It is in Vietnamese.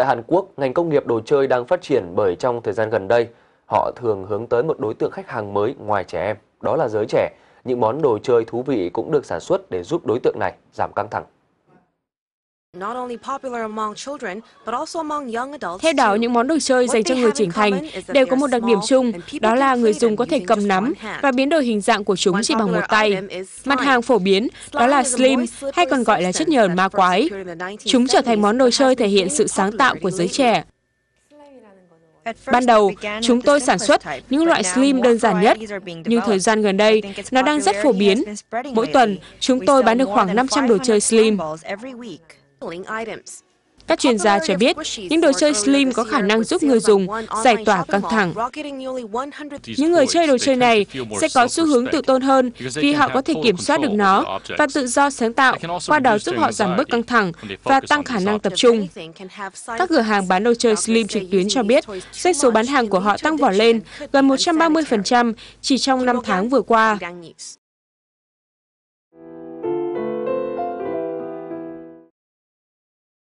Tại Hàn Quốc, ngành công nghiệp đồ chơi đang phát triển bởi trong thời gian gần đây, họ thường hướng tới một đối tượng khách hàng mới ngoài trẻ em, đó là giới trẻ. Những món đồ chơi thú vị cũng được sản xuất để giúp đối tượng này giảm căng thẳng. Theo đó, những món đồ chơi dành cho người trưởng thành đều có một đặc điểm chung, đó là người dùng có thể cầm nắm và biến đổi hình dạng của chúng chỉ bằng một tay. Mặt hàng phổ biến đó là slim hay còn gọi là chất nhờn ma quái. Chúng trở thành món đồ chơi thể hiện sự sáng tạo của giới trẻ. Ban đầu, chúng tôi sản xuất những loại slim đơn giản nhất, nhưng thời gian gần đây, nó đang rất phổ biến. Mỗi tuần, chúng tôi bán được khoảng 500 đồ chơi slim. Các chuyên gia cho biết, những đồ chơi Slim có khả năng giúp người dùng giải tỏa căng thẳng. Những người chơi đồ chơi này sẽ có xu hướng tự tôn hơn vì họ có thể kiểm soát được nó và tự do sáng tạo, qua đó giúp họ giảm bớt căng thẳng và tăng khả năng tập trung. Các cửa hàng bán đồ chơi Slim trực tuyến cho biết, doanh số bán hàng của họ tăng vọt lên gần 130% chỉ trong 5 tháng vừa qua.